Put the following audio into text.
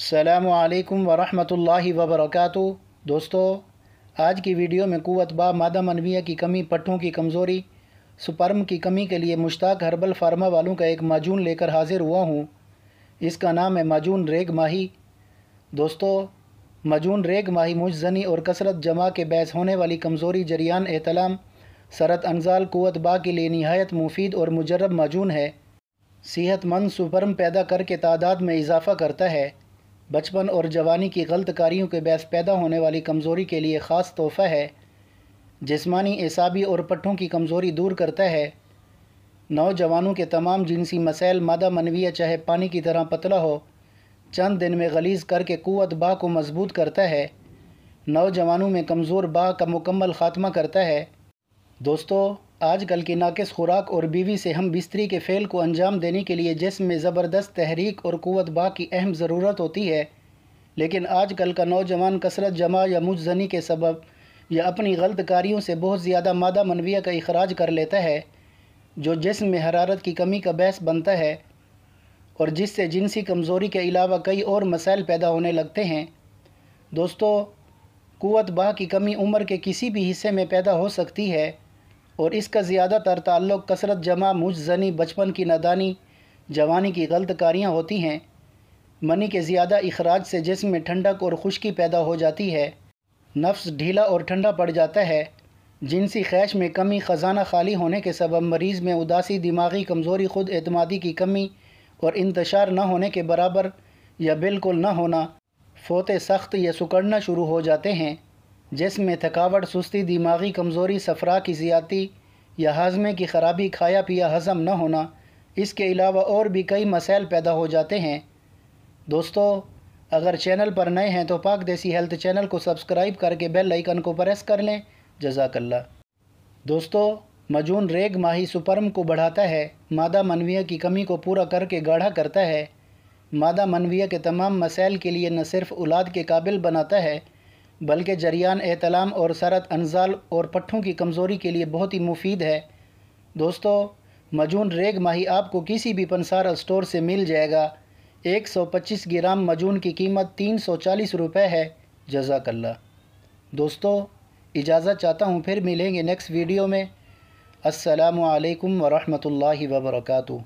अल्लाम वरहमल वबरक दोस्तों आज की वीडियो में कुत बा मादा मनविया की कमी पट्ठों की कमज़ोरी सुपर्म की कमी के लिए मुश्ताक हर्बल फार्मा वालों का एक माजून लेकर हाजिर हुआ हूँ इसका नाम है माजून रेग माही दोस्तों माजून रेग माही मुझजनी और कसरत जमा के बैस होने वाली कमज़ोरी जरियान एहतलाम सरत अनजाल कुत बा के लिए नहायत मुफीद और मुजरब माजून है सेहतमंद सुपर्म पैदा करके तादाद में इजाफ़ा करता है बचपन और जवानी की गलत कारियों के बहस पैदा होने वाली कमज़ोरी के लिए ख़ास तोहफ़ा है जिसमानी एसाबी और पट्ठों की कमज़ोरी दूर करता है नौजवानों के तमाम जिनसी मसाइल मादा मनविया चाहे पानी की तरह पतला हो चंद दिन में गलीज करके कुत बा को मजबूत करता है नौजवानों में कमज़ोर बा का मुकम्मल ख़ात्मा करता है दोस्तों आजकल की नाकस खुराक और बीवी से हम बिस्तरी के फ़ेल को अंजाम देने के लिए जिसम में ज़बरदस्त तहरीक और क़वत बा की अहम ज़रूरत होती है लेकिन आजकल का नौजवान कसरत जमा या मुजजनी के सबब या अपनी गलत कारियों से बहुत ज़्यादा मादा मनविया का अखराज कर लेता है जो जिसम में हरारत की कमी का बहस बनता है और जिससे जिनसी कमज़ोरी के अलावा कई और मसाइल पैदा होने लगते हैं दोस्तों क़वत बा की कमी उम्र के किसी भी हिस्से में पैदा हो सकती है और इसका ज़्यादातर ताल्लुक़ कसरत जमा जनी बचपन की नदानी जवानी की गलत कारियाँ होती हैं मनी के ज़्यादा अखराज से जिसम में ठंडक और खुशकी पैदा हो जाती है नफ्स ढीला और ठंडा पड़ जाता है जिनसी खैश में कमी ख़जाना खाली होने के सबब मरीज़ में उदासी दिमागी कमज़ोरी खुद अतमादी की कमी और इंतशार न होने के बराबर या बिल्कुल न होना फोते सख्त या सुकड़ना शुरू हो जाते हैं जिसमें थकावट सुस्ती दिमागी कमज़ोरी सफरा की ज़्यादती या हाजमे की खराबी खाया पिया हजम न होना इसके अलावा और भी कई मसाइल पैदा हो जाते हैं दोस्तों अगर चैनल पर नए हैं तो पाक देसी हेल्थ चैनल को सब्सक्राइब करके बेल आइकन को प्रेस कर लें जजाकल्ला दोस्तों मजून रेग माही सुपर्म को बढ़ाता है मादा मनविया की कमी को पूरा करके गाढ़ा करता है मादा मनविया के तमाम मसाइल के लिए न सिर्फ औलाद के काबिल बनाता है बल्कि जरियान एहतलाम और सरत अनजाल और पट्ठों की कमज़ोरी के लिए बहुत ही मुफीद है दोस्तों मजून रेग माही आपको किसी भी पंसार स्टोर से मिल जाएगा 125 ग्राम मजून की कीमत तीन सौ चालीस रुपये है जजाकल्ला दोस्तों इजाज़त चाहता हूँ फिर मिलेंगे नेक्स्ट वीडियो में असलकम वरहमल वर्का